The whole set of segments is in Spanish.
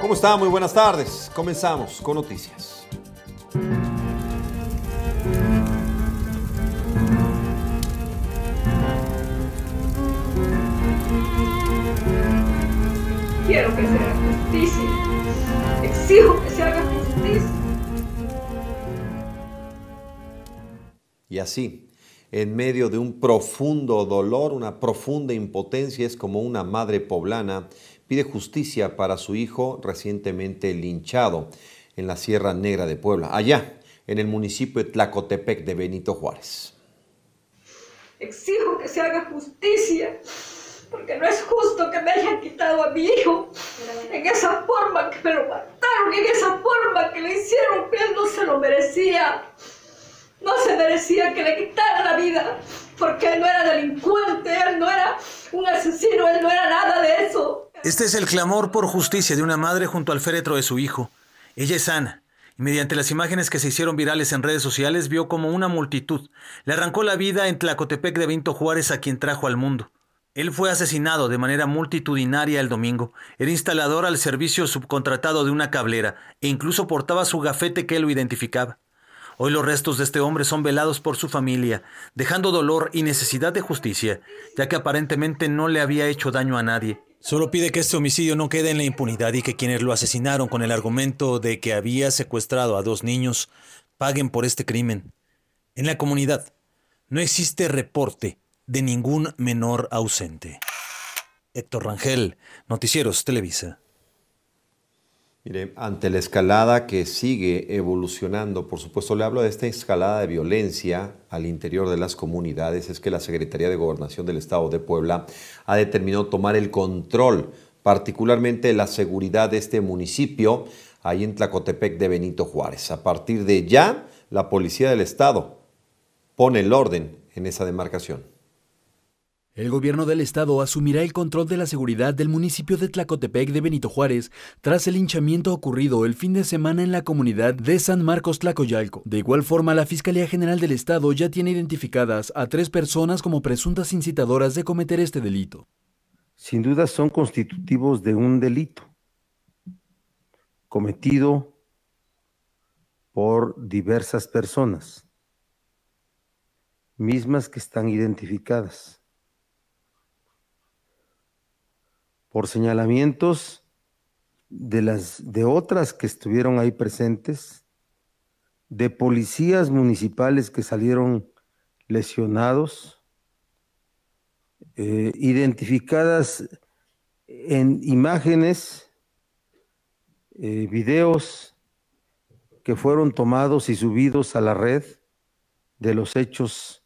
¿Cómo está? Muy buenas tardes. Comenzamos con noticias. Quiero que se haga justicia. Exijo que se haga justicia. Y así, en medio de un profundo dolor, una profunda impotencia, es como una madre poblana pide justicia para su hijo recientemente linchado en la Sierra Negra de Puebla, allá en el municipio de Tlacotepec de Benito Juárez. Exijo que se haga justicia, porque no es justo que me hayan quitado a mi hijo en esa forma que me lo mataron, en esa forma que le hicieron, que él no se lo merecía. No se merecía que le quitaran la vida, porque él no era delincuente, él no era un asesino, él no era nada de eso. Este es el clamor por justicia de una madre junto al féretro de su hijo. Ella es Ana, y mediante las imágenes que se hicieron virales en redes sociales vio como una multitud le arrancó la vida en Tlacotepec de Vinto Juárez a quien trajo al mundo. Él fue asesinado de manera multitudinaria el domingo. Era instalador al servicio subcontratado de una cablera e incluso portaba su gafete que lo identificaba. Hoy los restos de este hombre son velados por su familia, dejando dolor y necesidad de justicia, ya que aparentemente no le había hecho daño a nadie. Solo pide que este homicidio no quede en la impunidad y que quienes lo asesinaron con el argumento de que había secuestrado a dos niños paguen por este crimen. En la comunidad no existe reporte de ningún menor ausente. Héctor Rangel, Noticieros Televisa. Mire, ante la escalada que sigue evolucionando, por supuesto le hablo de esta escalada de violencia al interior de las comunidades, es que la Secretaría de Gobernación del Estado de Puebla ha determinado tomar el control, particularmente la seguridad de este municipio, ahí en Tlacotepec de Benito Juárez. A partir de ya, la Policía del Estado pone el orden en esa demarcación. El gobierno del estado asumirá el control de la seguridad del municipio de Tlacotepec de Benito Juárez tras el hinchamiento ocurrido el fin de semana en la comunidad de San Marcos Tlacoyalco. De igual forma, la Fiscalía General del Estado ya tiene identificadas a tres personas como presuntas incitadoras de cometer este delito. Sin duda son constitutivos de un delito cometido por diversas personas, mismas que están identificadas por señalamientos de las de otras que estuvieron ahí presentes, de policías municipales que salieron lesionados, eh, identificadas en imágenes, eh, videos que fueron tomados y subidos a la red de los hechos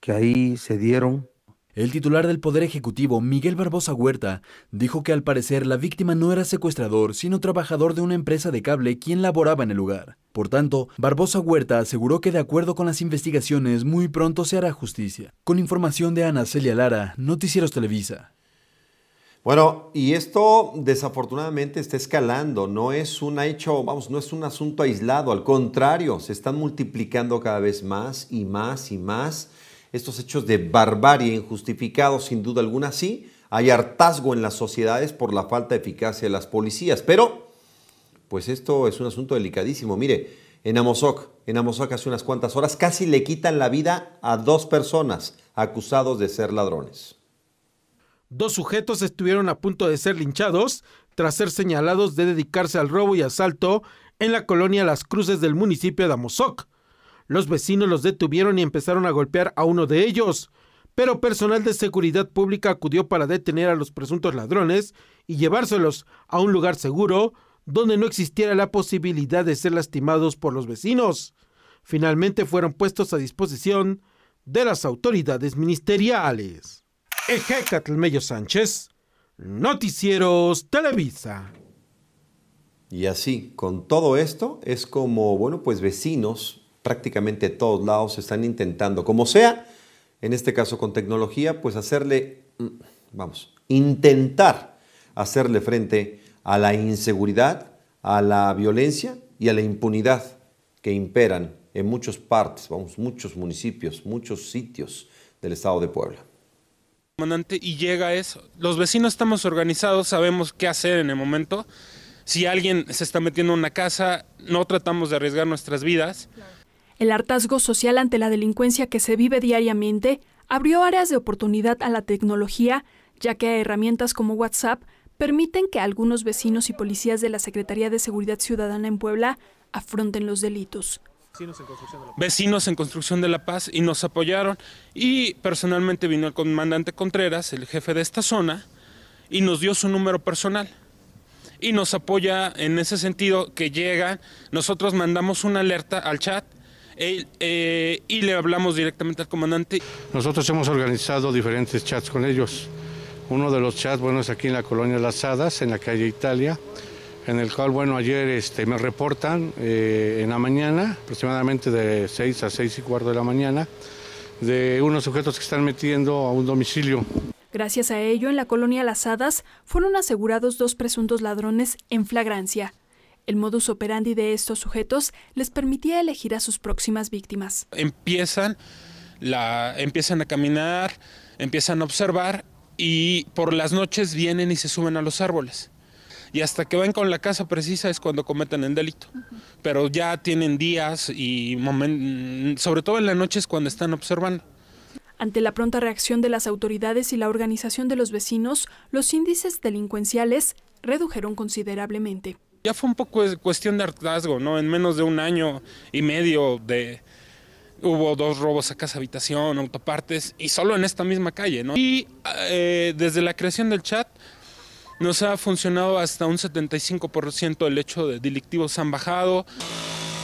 que ahí se dieron el titular del Poder Ejecutivo, Miguel Barbosa Huerta, dijo que al parecer la víctima no era secuestrador, sino trabajador de una empresa de cable quien laboraba en el lugar. Por tanto, Barbosa Huerta aseguró que de acuerdo con las investigaciones muy pronto se hará justicia. Con información de Ana Celia Lara, Noticieros Televisa. Bueno, y esto desafortunadamente está escalando, no es un hecho, vamos, no es un asunto aislado, al contrario, se están multiplicando cada vez más y más y más estos hechos de barbarie injustificados, sin duda alguna sí, hay hartazgo en las sociedades por la falta de eficacia de las policías, pero pues esto es un asunto delicadísimo. Mire, en Amozoc, en Amozoc hace unas cuantas horas casi le quitan la vida a dos personas acusados de ser ladrones. Dos sujetos estuvieron a punto de ser linchados tras ser señalados de dedicarse al robo y asalto en la colonia Las Cruces del municipio de Amozoc. Los vecinos los detuvieron y empezaron a golpear a uno de ellos, pero personal de seguridad pública acudió para detener a los presuntos ladrones y llevárselos a un lugar seguro donde no existiera la posibilidad de ser lastimados por los vecinos. Finalmente fueron puestos a disposición de las autoridades ministeriales. Ejecatl Sánchez, Noticieros Televisa. Y así, con todo esto, es como, bueno, pues vecinos prácticamente todos lados están intentando, como sea, en este caso con tecnología, pues hacerle, mm, vamos, intentar hacerle frente a la inseguridad, a la violencia y a la impunidad que imperan en muchas partes, vamos, muchos municipios, muchos sitios del estado de Puebla comandante, y llega eso. Los vecinos estamos organizados, sabemos qué hacer en el momento. Si alguien se está metiendo en una casa, no tratamos de arriesgar nuestras vidas. El hartazgo social ante la delincuencia que se vive diariamente abrió áreas de oportunidad a la tecnología, ya que herramientas como WhatsApp permiten que algunos vecinos y policías de la Secretaría de Seguridad Ciudadana en Puebla afronten los delitos. Vecinos en, construcción de la paz. y nos apoyaron y personalmente vino el comandante Contreras, el jefe de esta zona, y nos dio su número personal y nos apoya en ese sentido que llega, nosotros mandamos una alerta al chat eh, y le hablamos directamente al comandante. Nosotros hemos organizado diferentes chats con ellos. Uno de los chats, bueno, es aquí en la colonia Las Hadas, en la calle Italia, en el cual, bueno, ayer este, me reportan eh, en la mañana, aproximadamente de 6 a 6 y cuarto de la mañana, de unos sujetos que están metiendo a un domicilio. Gracias a ello, en la colonia Las Hadas fueron asegurados dos presuntos ladrones en flagrancia. El modus operandi de estos sujetos les permitía elegir a sus próximas víctimas. Empiezan, empiezan a caminar, empiezan a observar y por las noches vienen y se suben a los árboles. Y hasta que ven con la casa precisa es cuando cometen el delito. Pero ya tienen días y sobre todo en la noche cuando están observando. Ante la pronta reacción de las autoridades y la organización de los vecinos, los índices delincuenciales redujeron considerablemente. Ya fue un poco cuestión de hartazgo, ¿no? En menos de un año y medio de, hubo dos robos a casa habitación, autopartes, y solo en esta misma calle, ¿no? Y eh, desde la creación del chat nos ha funcionado hasta un 75% el hecho de delictivos han bajado.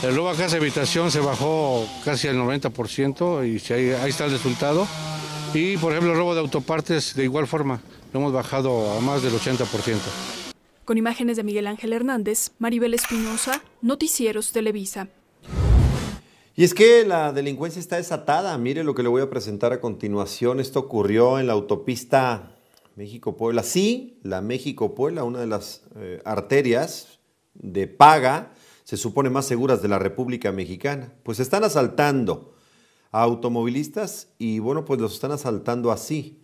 El robo a casa habitación se bajó casi al 90% y ahí, ahí está el resultado. Y por ejemplo el robo de autopartes de igual forma, lo hemos bajado a más del 80%. Con imágenes de Miguel Ángel Hernández, Maribel Espinosa, Noticieros Televisa. Y es que la delincuencia está desatada. Mire lo que le voy a presentar a continuación. Esto ocurrió en la autopista México-Puebla. Sí, la México-Puebla, una de las eh, arterias de paga, se supone más seguras de la República Mexicana. Pues están asaltando a automovilistas y bueno, pues los están asaltando así.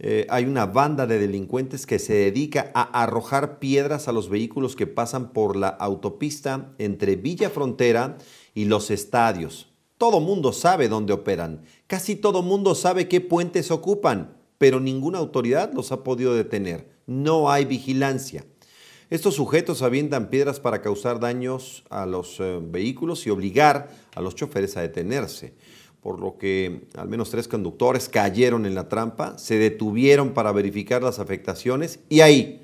Eh, hay una banda de delincuentes que se dedica a arrojar piedras a los vehículos que pasan por la autopista entre Villa Frontera y los estadios. Todo mundo sabe dónde operan, casi todo mundo sabe qué puentes ocupan, pero ninguna autoridad los ha podido detener. No hay vigilancia. Estos sujetos avientan piedras para causar daños a los eh, vehículos y obligar a los choferes a detenerse por lo que al menos tres conductores cayeron en la trampa, se detuvieron para verificar las afectaciones y ahí,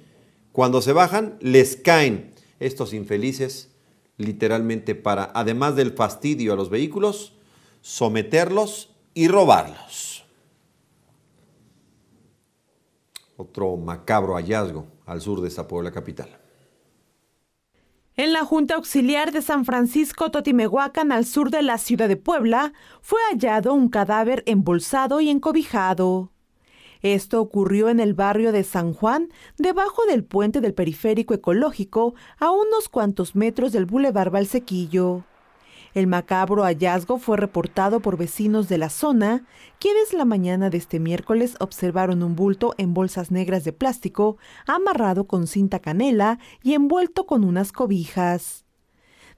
cuando se bajan, les caen estos infelices literalmente para, además del fastidio a los vehículos, someterlos y robarlos. Otro macabro hallazgo al sur de esta Puebla capital. En la Junta Auxiliar de San Francisco Totimehuacan, al sur de la ciudad de Puebla, fue hallado un cadáver embolsado y encobijado. Esto ocurrió en el barrio de San Juan, debajo del puente del periférico ecológico, a unos cuantos metros del Boulevard Valsequillo. El macabro hallazgo fue reportado por vecinos de la zona, quienes la mañana de este miércoles observaron un bulto en bolsas negras de plástico, amarrado con cinta canela y envuelto con unas cobijas.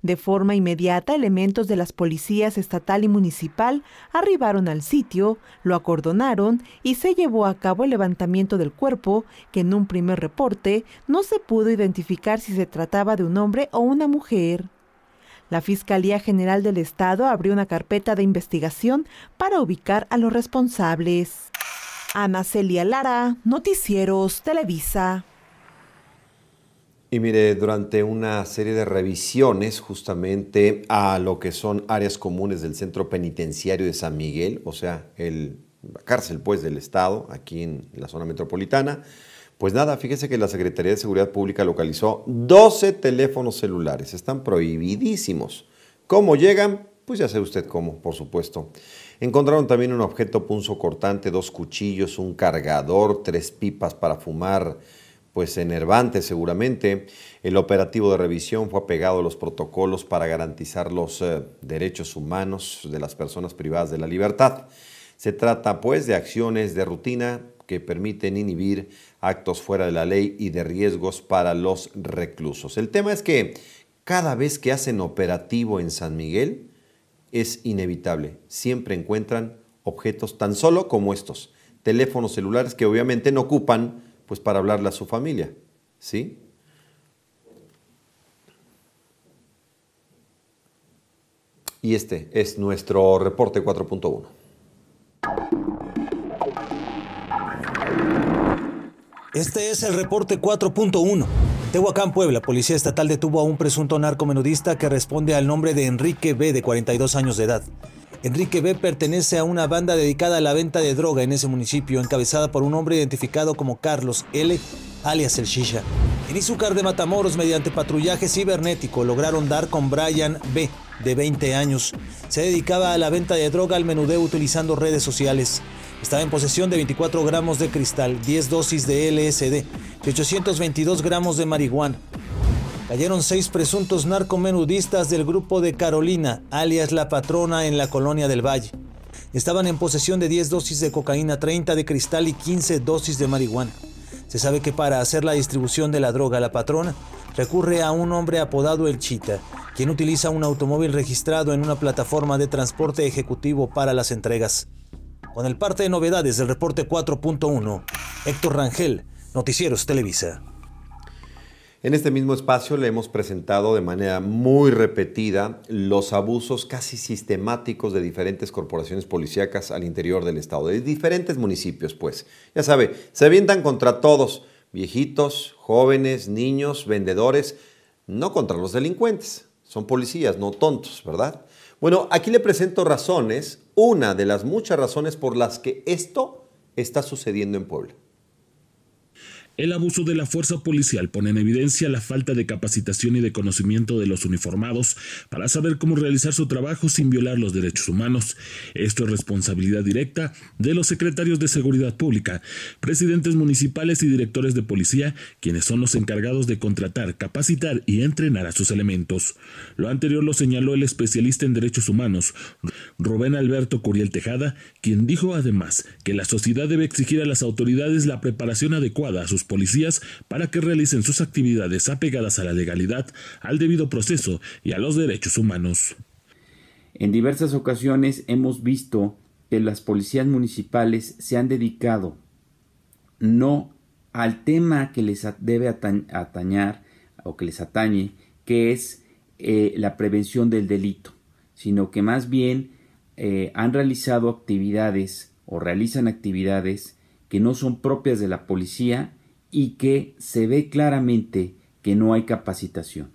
De forma inmediata, elementos de las policías estatal y municipal arribaron al sitio, lo acordonaron y se llevó a cabo el levantamiento del cuerpo, que en un primer reporte no se pudo identificar si se trataba de un hombre o una mujer. La Fiscalía General del Estado abrió una carpeta de investigación para ubicar a los responsables. Ana Celia Lara, Noticieros Televisa. Y mire, durante una serie de revisiones justamente a lo que son áreas comunes del Centro Penitenciario de San Miguel, o sea, el, la cárcel pues del Estado, aquí en la zona metropolitana, pues nada, fíjese que la Secretaría de Seguridad Pública localizó 12 teléfonos celulares. Están prohibidísimos. ¿Cómo llegan? Pues ya sé usted cómo, por supuesto. Encontraron también un objeto punzo cortante, dos cuchillos, un cargador, tres pipas para fumar, pues enervantes seguramente. El operativo de revisión fue apegado a los protocolos para garantizar los eh, derechos humanos de las personas privadas de la libertad. Se trata pues de acciones de rutina que permiten inhibir actos fuera de la ley y de riesgos para los reclusos. El tema es que cada vez que hacen operativo en San Miguel es inevitable. Siempre encuentran objetos tan solo como estos, teléfonos celulares que obviamente no ocupan pues para hablarle a su familia, ¿sí? Y este es nuestro reporte 4.1. Este es el reporte 4.1. Tehuacán, Puebla, Policía Estatal detuvo a un presunto narcomenudista que responde al nombre de Enrique B, de 42 años de edad. Enrique B pertenece a una banda dedicada a la venta de droga en ese municipio, encabezada por un hombre identificado como Carlos L., alias El Shisha. En Izúcar de Matamoros, mediante patrullaje cibernético, lograron dar con Brian B., de 20 años. Se dedicaba a la venta de droga al menudeo utilizando redes sociales. Estaba en posesión de 24 gramos de cristal, 10 dosis de LSD y 822 gramos de marihuana. Cayeron seis presuntos narcomenudistas del grupo de Carolina, alias La Patrona, en la colonia del Valle. Estaban en posesión de 10 dosis de cocaína, 30 de cristal y 15 dosis de marihuana. Se sabe que para hacer la distribución de la droga, La Patrona recurre a un hombre apodado El Chita, quien utiliza un automóvil registrado en una plataforma de transporte ejecutivo para las entregas con el parte de novedades del reporte 4.1. Héctor Rangel, Noticieros Televisa. En este mismo espacio le hemos presentado de manera muy repetida los abusos casi sistemáticos de diferentes corporaciones policíacas al interior del estado, de diferentes municipios, pues. Ya sabe, se avientan contra todos, viejitos, jóvenes, niños, vendedores, no contra los delincuentes. Son policías, no tontos, ¿verdad? Bueno, aquí le presento razones, una de las muchas razones por las que esto está sucediendo en Puebla. El abuso de la fuerza policial pone en evidencia la falta de capacitación y de conocimiento de los uniformados para saber cómo realizar su trabajo sin violar los derechos humanos. Esto es responsabilidad directa de los secretarios de Seguridad Pública, presidentes municipales y directores de policía, quienes son los encargados de contratar, capacitar y entrenar a sus elementos. Lo anterior lo señaló el especialista en derechos humanos, Rubén Alberto Curiel Tejada, quien dijo además que la sociedad debe exigir a las autoridades la preparación adecuada a sus policías para que realicen sus actividades apegadas a la legalidad, al debido proceso y a los derechos humanos. En diversas ocasiones hemos visto que las policías municipales se han dedicado no al tema que les debe atañar o que les atañe, que es eh, la prevención del delito, sino que más bien eh, han realizado actividades o realizan actividades que no son propias de la policía y que se ve claramente que no hay capacitación.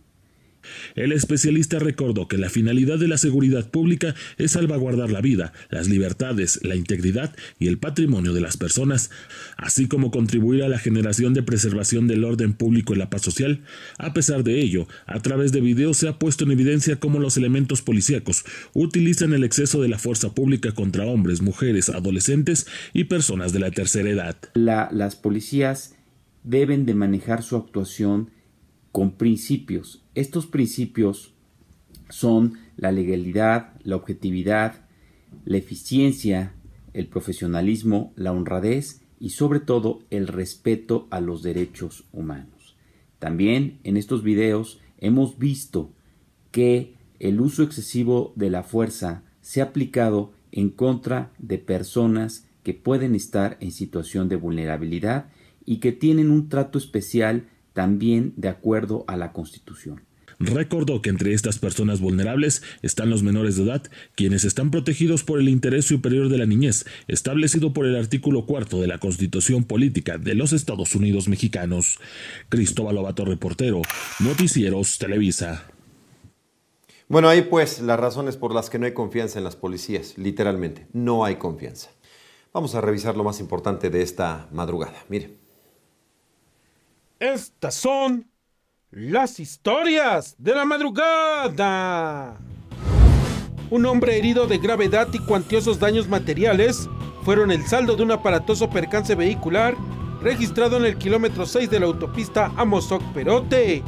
El especialista recordó que la finalidad de la seguridad pública es salvaguardar la vida, las libertades, la integridad y el patrimonio de las personas, así como contribuir a la generación de preservación del orden público y la paz social. A pesar de ello, a través de videos se ha puesto en evidencia cómo los elementos policíacos utilizan el exceso de la fuerza pública contra hombres, mujeres, adolescentes y personas de la tercera edad. La, las policías deben de manejar su actuación con principios. Estos principios son la legalidad, la objetividad, la eficiencia, el profesionalismo, la honradez y sobre todo el respeto a los derechos humanos. También en estos videos hemos visto que el uso excesivo de la fuerza se ha aplicado en contra de personas que pueden estar en situación de vulnerabilidad y que tienen un trato especial también de acuerdo a la Constitución. Recordó que entre estas personas vulnerables están los menores de edad, quienes están protegidos por el interés superior de la niñez, establecido por el artículo cuarto de la Constitución Política de los Estados Unidos Mexicanos. Cristóbal Obato reportero, Noticieros Televisa. Bueno, ahí pues las razones por las que no hay confianza en las policías, literalmente, no hay confianza. Vamos a revisar lo más importante de esta madrugada. Mire. Estas son las historias de la madrugada. Un hombre herido de gravedad y cuantiosos daños materiales fueron el saldo de un aparatoso percance vehicular registrado en el kilómetro 6 de la autopista Amozoc-Perote.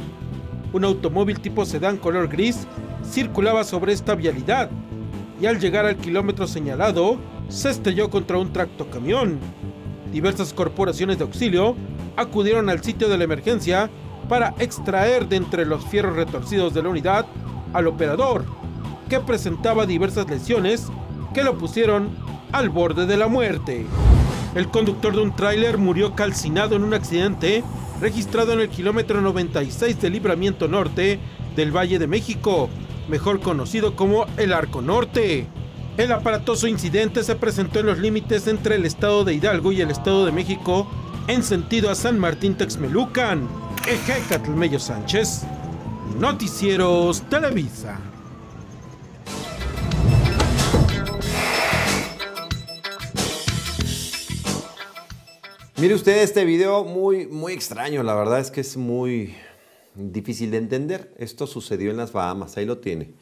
Un automóvil tipo sedán color gris circulaba sobre esta vialidad y al llegar al kilómetro señalado se estrelló contra un tractocamión. Diversas corporaciones de auxilio acudieron al sitio de la emergencia para extraer de entre los fierros retorcidos de la unidad al operador, que presentaba diversas lesiones que lo pusieron al borde de la muerte. El conductor de un tráiler murió calcinado en un accidente registrado en el kilómetro 96 del Libramiento Norte del Valle de México, mejor conocido como el Arco Norte. El aparatoso incidente se presentó en los límites entre el estado de Hidalgo y el estado de México en sentido a San Martín Texmelucan, Ejecatl Mello Sánchez, Noticieros Televisa. Mire usted este video muy, muy extraño, la verdad es que es muy difícil de entender. Esto sucedió en las Bahamas, ahí lo tiene.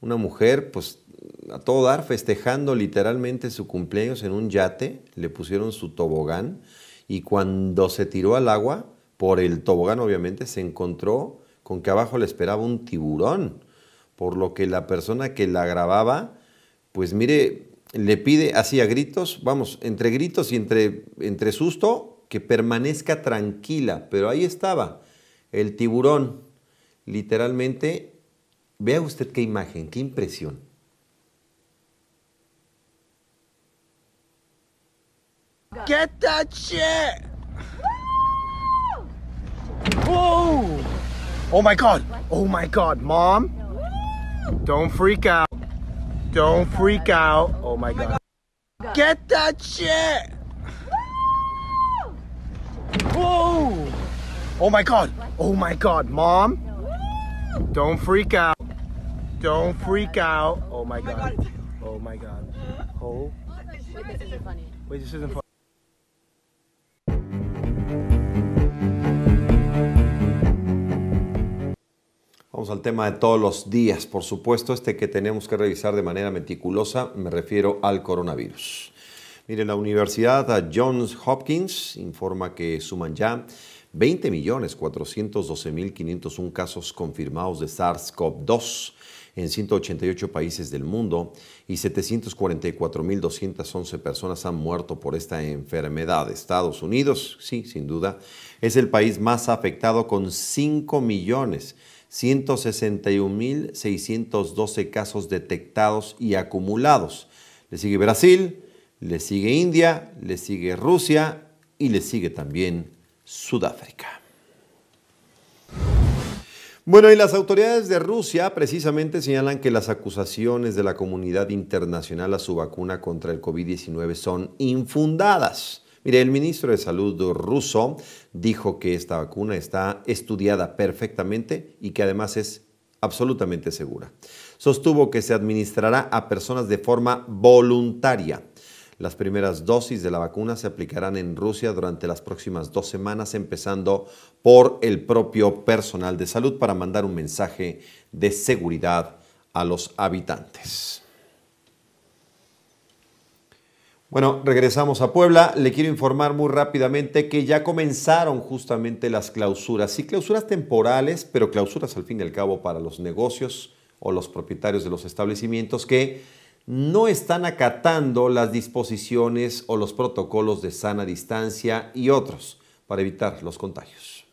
Una mujer, pues a todo dar, festejando literalmente su cumpleaños en un yate, le pusieron su tobogán, y cuando se tiró al agua, por el tobogán obviamente, se encontró con que abajo le esperaba un tiburón, por lo que la persona que la grababa, pues mire, le pide así a gritos, vamos, entre gritos y entre, entre susto, que permanezca tranquila, pero ahí estaba el tiburón, literalmente, vea usted qué imagen, qué impresión. Go. Get that shit! Woo! Whoa! Oh my god! Oh my god, mom! Don't freak out! Don't freak out! Oh my god! Go. Get that shit! Woo! Whoa! Oh my god! Oh my god, mom! Don't freak out! Don't freak out! Oh my oh god! Oh my god! Oh! Wait, this isn't funny. Vamos al tema de todos los días, por supuesto, este que tenemos que revisar de manera meticulosa, me refiero al coronavirus. Mire, la Universidad Johns Hopkins informa que suman ya 20.412.501 casos confirmados de SARS-CoV-2 en 188 países del mundo y 744.211 personas han muerto por esta enfermedad. Estados Unidos, sí, sin duda, es el país más afectado con 5 millones 161.612 casos detectados y acumulados. Le sigue Brasil, le sigue India, le sigue Rusia y le sigue también Sudáfrica. Bueno, y las autoridades de Rusia precisamente señalan que las acusaciones de la comunidad internacional a su vacuna contra el COVID-19 son infundadas. Mire, el ministro de Salud ruso dijo que esta vacuna está estudiada perfectamente y que además es absolutamente segura. Sostuvo que se administrará a personas de forma voluntaria. Las primeras dosis de la vacuna se aplicarán en Rusia durante las próximas dos semanas, empezando por el propio personal de salud para mandar un mensaje de seguridad a los habitantes. Bueno, regresamos a Puebla. Le quiero informar muy rápidamente que ya comenzaron justamente las clausuras. Sí, clausuras temporales, pero clausuras al fin y al cabo para los negocios o los propietarios de los establecimientos que no están acatando las disposiciones o los protocolos de sana distancia y otros para evitar los contagios.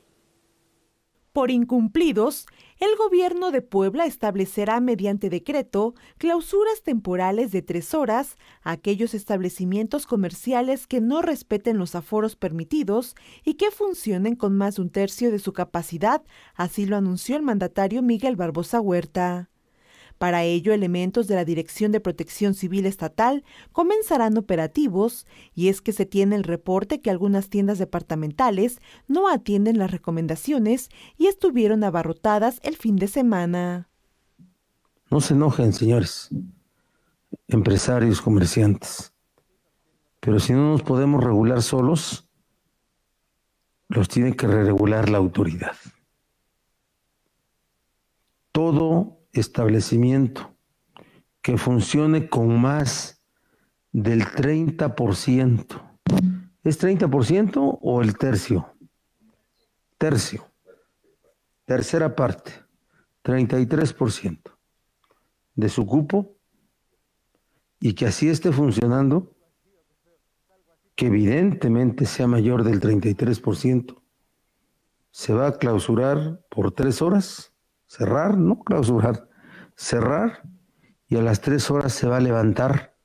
Por incumplidos, el gobierno de Puebla establecerá mediante decreto clausuras temporales de tres horas a aquellos establecimientos comerciales que no respeten los aforos permitidos y que funcionen con más de un tercio de su capacidad, así lo anunció el mandatario Miguel Barbosa Huerta. Para ello, elementos de la Dirección de Protección Civil Estatal comenzarán operativos y es que se tiene el reporte que algunas tiendas departamentales no atienden las recomendaciones y estuvieron abarrotadas el fin de semana. No se enojen, señores, empresarios, comerciantes. Pero si no nos podemos regular solos, los tiene que regular la autoridad. Todo establecimiento que funcione con más del 30%. ¿Es 30% o el tercio? Tercio. Tercera parte, 33% de su cupo y que así esté funcionando, que evidentemente sea mayor del 33%, se va a clausurar por tres horas cerrar, no clausurar, cerrar y a las tres horas se va a levantar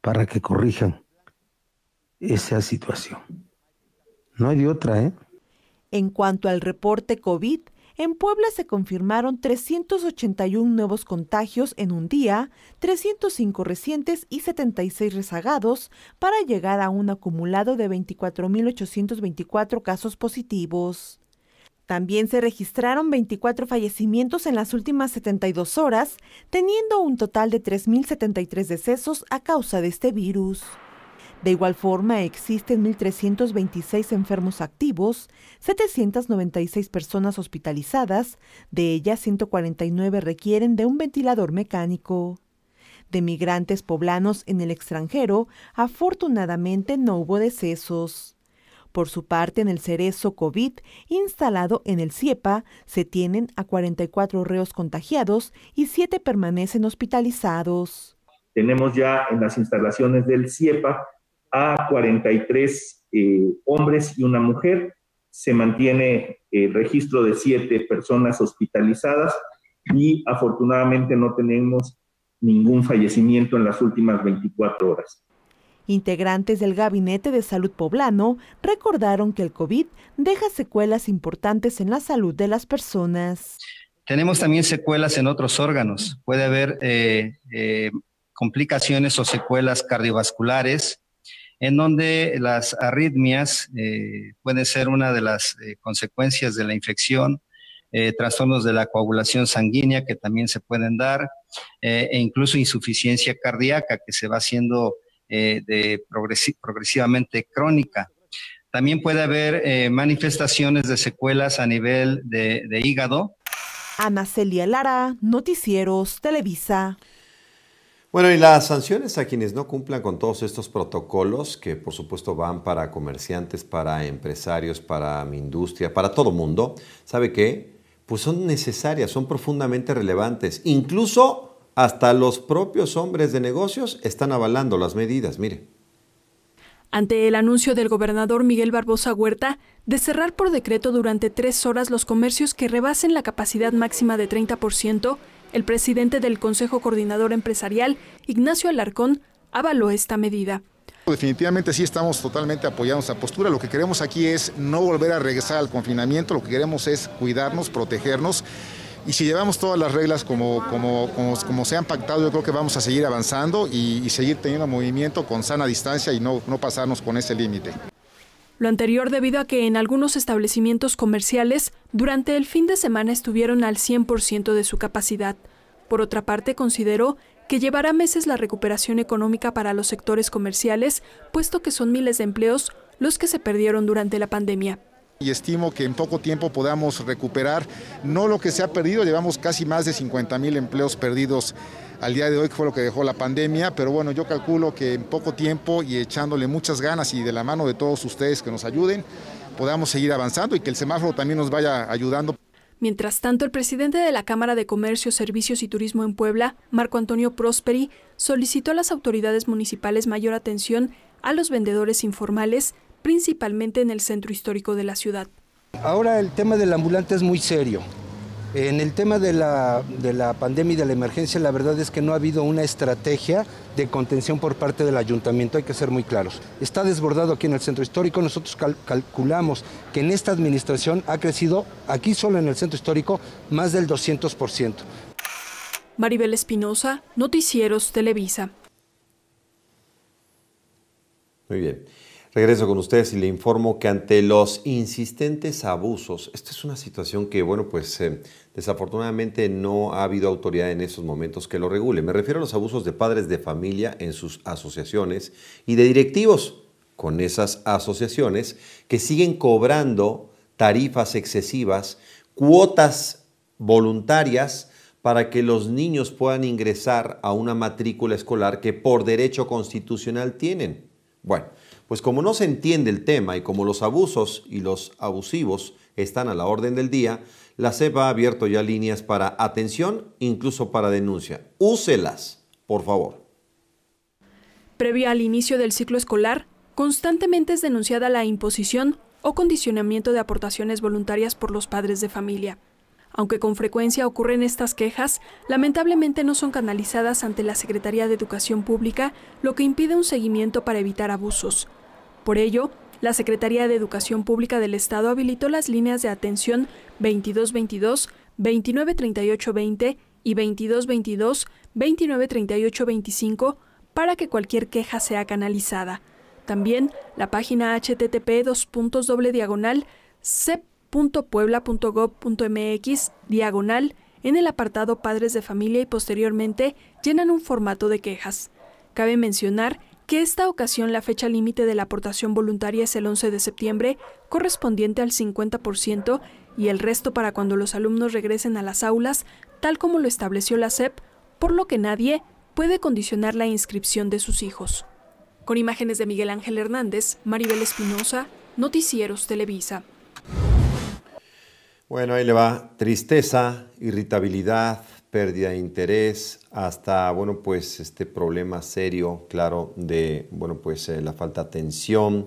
para que corrijan esa situación. No hay de otra, ¿eh? En cuanto al reporte COVID, en Puebla se confirmaron 381 nuevos contagios en un día, 305 recientes y 76 rezagados, para llegar a un acumulado de 24.824 casos positivos. También se registraron 24 fallecimientos en las últimas 72 horas, teniendo un total de 3.073 decesos a causa de este virus. De igual forma, existen 1.326 enfermos activos, 796 personas hospitalizadas, de ellas 149 requieren de un ventilador mecánico. De migrantes poblanos en el extranjero, afortunadamente no hubo decesos. Por su parte, en el cerezo COVID, instalado en el CIEPA, se tienen a 44 reos contagiados y 7 permanecen hospitalizados. Tenemos ya en las instalaciones del CIEPA a 43 eh, hombres y una mujer. Se mantiene el registro de 7 personas hospitalizadas y afortunadamente no tenemos ningún fallecimiento en las últimas 24 horas. Integrantes del Gabinete de Salud Poblano recordaron que el COVID deja secuelas importantes en la salud de las personas. Tenemos también secuelas en otros órganos. Puede haber eh, eh, complicaciones o secuelas cardiovasculares, en donde las arritmias eh, pueden ser una de las consecuencias de la infección. trastornos de la coagulación sanguínea que también se pueden dar, e incluso insuficiencia cardíaca que se va haciendo eh, de progresivamente crónica. También puede haber eh, manifestaciones de secuelas a nivel de, de hígado. Ana Celia Lara, Noticieros, Televisa. Bueno, y las sanciones a quienes no cumplan con todos estos protocolos, que por supuesto van para comerciantes, para empresarios, para mi industria, para todo mundo, ¿sabe qué? Pues son necesarias, son profundamente relevantes. Incluso hasta los propios hombres de negocios están avalando las medidas, mire. Ante el anuncio del gobernador Miguel Barbosa Huerta de cerrar por decreto durante tres horas los comercios que rebasen la capacidad máxima de 30%, el presidente del Consejo Coordinador Empresarial, Ignacio Alarcón, avaló esta medida. Definitivamente sí estamos totalmente apoyando esta postura. Lo que queremos aquí es no volver a regresar al confinamiento, lo que queremos es cuidarnos, protegernos y si llevamos todas las reglas como, se han pactado, yo creo que vamos a seguir avanzando y, seguir teniendo movimiento con sana distancia y no, no pasarnos con ese límite. Lo anterior debido a que en algunos establecimientos comerciales durante el fin de semana estuvieron al 100% de su capacidad. Por otra parte, consideró que llevará meses la recuperación económica para los sectores comerciales, puesto que son miles de empleos los que se perdieron durante la pandemia y estimo que en poco tiempo podamos recuperar no lo que se ha perdido, llevamos casi más de 50 mil empleos perdidos al día de hoy, que fue lo que dejó la pandemia, pero bueno, yo calculo que en poco tiempo y echándole muchas ganas y de la mano de todos ustedes que nos ayuden, podamos seguir avanzando y que el semáforo también nos vaya ayudando. Mientras tanto, el presidente de la Cámara de Comercio, Servicios y Turismo en Puebla, Marco Antonio Prosperi, solicitó a las autoridades municipales mayor atención a los vendedores informales principalmente en el centro histórico de la ciudad. Ahora el tema del ambulante es muy serio. En el tema de la, pandemia y de la emergencia, la verdad es que no ha habido una estrategia de contención por parte del ayuntamiento, hay que ser muy claros. Está desbordado aquí en el centro histórico, nosotros calculamos que en esta administración ha crecido aquí solo en el centro histórico más del 200%. Maribel Espinosa, Noticieros Televisa. Muy bien. Regreso con ustedes y le informo que ante los insistentes abusos, esta es una situación que, bueno, pues eh, desafortunadamente no ha habido autoridad en esos momentos que lo regule. Me refiero a los abusos de padres de familia en sus asociaciones y de directivos con esas asociaciones que siguen cobrando tarifas excesivas, cuotas voluntarias para que los niños puedan ingresar a una matrícula escolar que por derecho constitucional tienen. Bueno, pues como no se entiende el tema y como los abusos y los abusivos están a la orden del día, la CEPA ha abierto ya líneas para atención, incluso para denuncia. Úselas, por favor. Previo al inicio del ciclo escolar, constantemente es denunciada la imposición o condicionamiento de aportaciones voluntarias por los padres de familia. Aunque con frecuencia ocurren estas quejas, lamentablemente no son canalizadas ante la Secretaría de Educación Pública, lo que impide un seguimiento para evitar abusos. Por ello, la Secretaría de Educación Pública del Estado habilitó las líneas de atención 2222, 293820 y 2222, 293825 para que cualquier queja sea canalizada. También la página http diagonal diagonal en el apartado Padres de Familia y posteriormente llenan un formato de quejas. Cabe mencionar que esta ocasión la fecha límite de la aportación voluntaria es el 11 de septiembre, correspondiente al 50%, y el resto para cuando los alumnos regresen a las aulas, tal como lo estableció la SEP, por lo que nadie puede condicionar la inscripción de sus hijos. Con imágenes de Miguel Ángel Hernández, Maribel Espinosa, Noticieros Televisa. Bueno, ahí le va tristeza, irritabilidad, pérdida de interés, hasta, bueno, pues este problema serio, claro, de, bueno, pues eh, la falta de atención.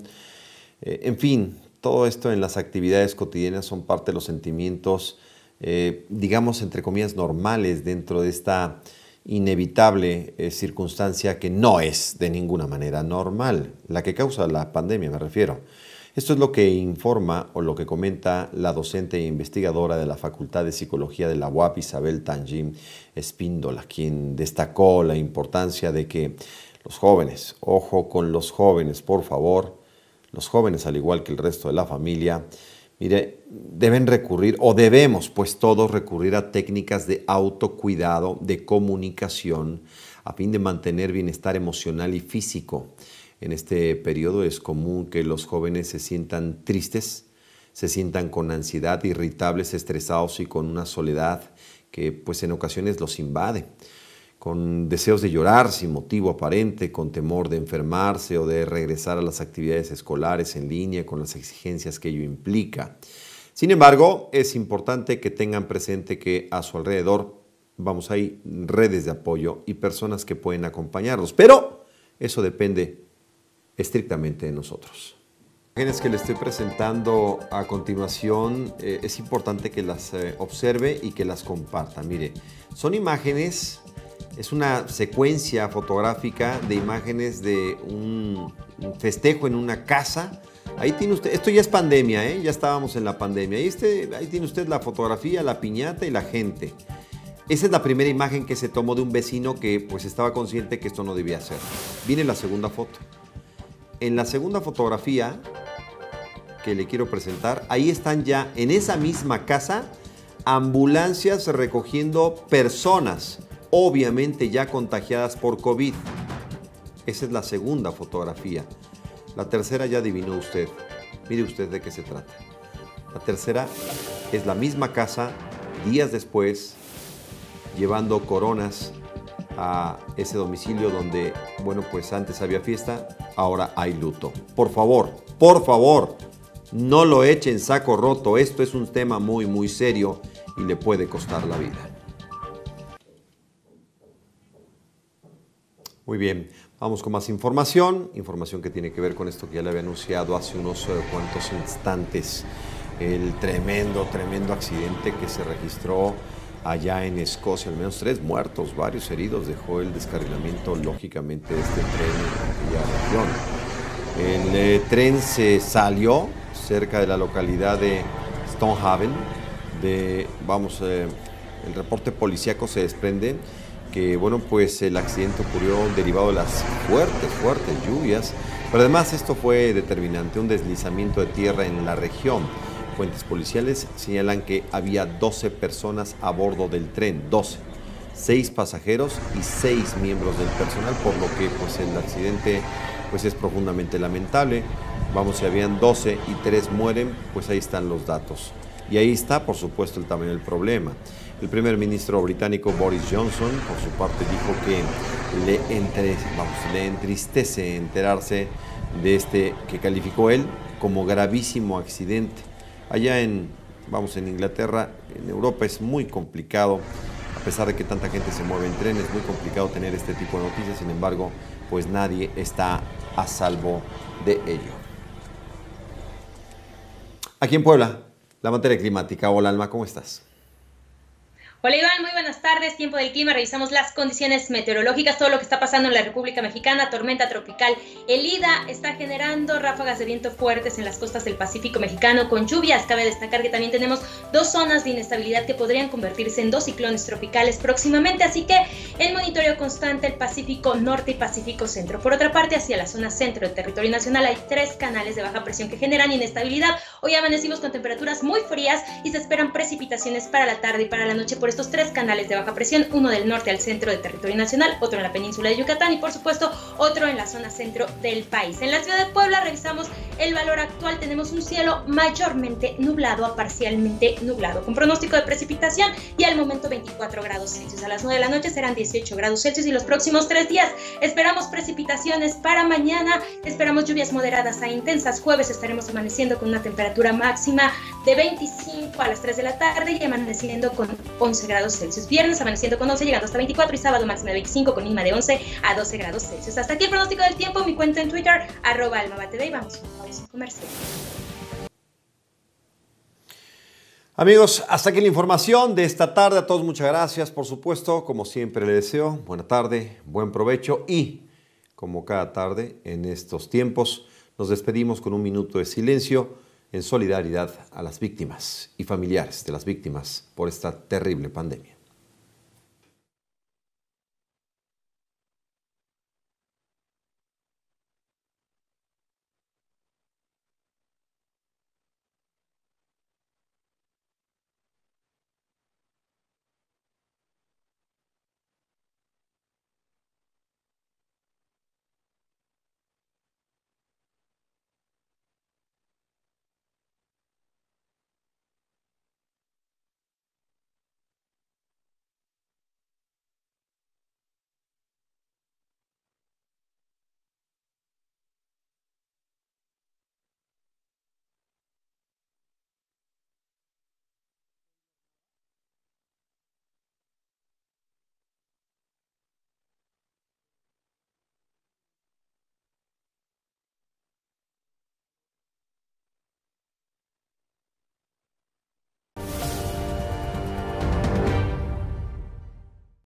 Eh, en fin, todo esto en las actividades cotidianas son parte de los sentimientos, eh, digamos, entre comillas, normales dentro de esta inevitable circunstancia que no es de ninguna manera normal, la que causa la pandemia, me refiero. Esto es lo que informa o lo que comenta la docente e investigadora de la Facultad de Psicología de la UAP, Isabel Tanjim Espíndola, quien destacó la importancia de que los jóvenes, ojo con los jóvenes, por favor, los jóvenes al igual que el resto de la familia, mire, deben recurrir o debemos pues todos recurrir a técnicas de autocuidado, de comunicación, a fin de mantener bienestar emocional y físico. En este periodo es común que los jóvenes se sientan tristes, se sientan con ansiedad, irritables, estresados y con una soledad que pues en ocasiones los invade, con deseos de llorar sin motivo aparente, con temor de enfermarse o de regresar a las actividades escolares en línea con las exigencias que ello implica. Sin embargo, es importante que tengan presente que a su alrededor vamos hay redes de apoyo y personas que pueden acompañarlos, pero eso depende estrictamente de nosotros. Las imágenes que le estoy presentando a continuación eh, es importante que las eh, observe y que las comparta. Mire, son imágenes, es una secuencia fotográfica de imágenes de un, festejo en una casa. Ahí tiene usted, esto ya es pandemia, ¿eh? ya estábamos en la pandemia. Ahí, este, ahí tiene usted la fotografía, la piñata y la gente. Esa es la primera imagen que se tomó de un vecino que pues estaba consciente que esto no debía ser. Viene la segunda foto en la segunda fotografía que le quiero presentar, ahí están ya en esa misma casa ambulancias recogiendo personas, obviamente ya contagiadas por COVID. Esa es la segunda fotografía. La tercera ya adivinó usted. Mire usted de qué se trata. La tercera es la misma casa, días después, llevando coronas a ese domicilio donde, bueno, pues antes había fiesta, ahora hay luto. Por favor, por favor, no lo echen saco roto. Esto es un tema muy, muy serio y le puede costar la vida. Muy bien, vamos con más información, información que tiene que ver con esto que ya le había anunciado hace unos eh, cuantos instantes, el tremendo, tremendo accidente que se registró allá en Escocia, al menos tres muertos, varios heridos, dejó el descarrilamiento lógicamente de este tren en aquella región. El eh, tren se salió cerca de la localidad de Stonehaven, de, vamos, eh, el reporte policíaco se desprende que, bueno, pues el accidente ocurrió derivado de las fuertes, fuertes lluvias, pero además esto fue determinante, un deslizamiento de tierra en la región Fuentes policiales señalan que había 12 personas a bordo del tren, 12, 6 pasajeros y seis miembros del personal, por lo que pues, el accidente pues, es profundamente lamentable. Vamos, si habían 12 y 3 mueren, pues ahí están los datos. Y ahí está, por supuesto, también el problema. El primer ministro británico Boris Johnson, por su parte, dijo que le, le entristece enterarse de este que calificó él como gravísimo accidente. Allá en, vamos, en Inglaterra, en Europa es muy complicado, a pesar de que tanta gente se mueve en tren, es muy complicado tener este tipo de noticias, sin embargo, pues nadie está a salvo de ello. Aquí en Puebla, la materia climática. Hola Alma, ¿cómo estás? Hola Iván, muy buenas tardes. Tiempo del clima, revisamos las condiciones meteorológicas, todo lo que está pasando en la República Mexicana, tormenta tropical. Elida está generando ráfagas de viento fuertes en las costas del Pacífico mexicano con lluvias. Cabe destacar que también tenemos dos zonas de inestabilidad que podrían convertirse en dos ciclones tropicales próximamente, así que el monitoreo constante el Pacífico Norte y Pacífico Centro. Por otra parte, hacia la zona centro del territorio nacional hay tres canales de baja presión que generan inestabilidad. Hoy amanecimos con temperaturas muy frías y se esperan precipitaciones para la tarde y para la noche por estos tres canales de baja presión, uno del norte al centro del territorio nacional, otro en la península de Yucatán y por supuesto otro en la zona centro del país. En la ciudad de Puebla revisamos el valor actual, tenemos un cielo mayormente nublado a parcialmente nublado, con pronóstico de precipitación y al momento 24 grados Celsius. A las 9 de la noche serán 18 grados Celsius y los próximos tres días esperamos precipitaciones para mañana, esperamos lluvias moderadas a intensas. Jueves estaremos amaneciendo con una temperatura máxima de 25 a las 3 de la tarde y amaneciendo con 11 grados Celsius. Viernes amaneciendo con 11, llegando hasta 24 y sábado máxima de 25 con mínima de 11 a 12 grados Celsius. Hasta aquí el pronóstico del tiempo, mi cuenta en Twitter, arroba y vamos a comercial. Amigos, hasta aquí la información de esta tarde. A todos muchas gracias, por supuesto. Como siempre les deseo, buena tarde, buen provecho y, como cada tarde en estos tiempos, nos despedimos con un minuto de silencio en solidaridad a las víctimas y familiares de las víctimas por esta terrible pandemia.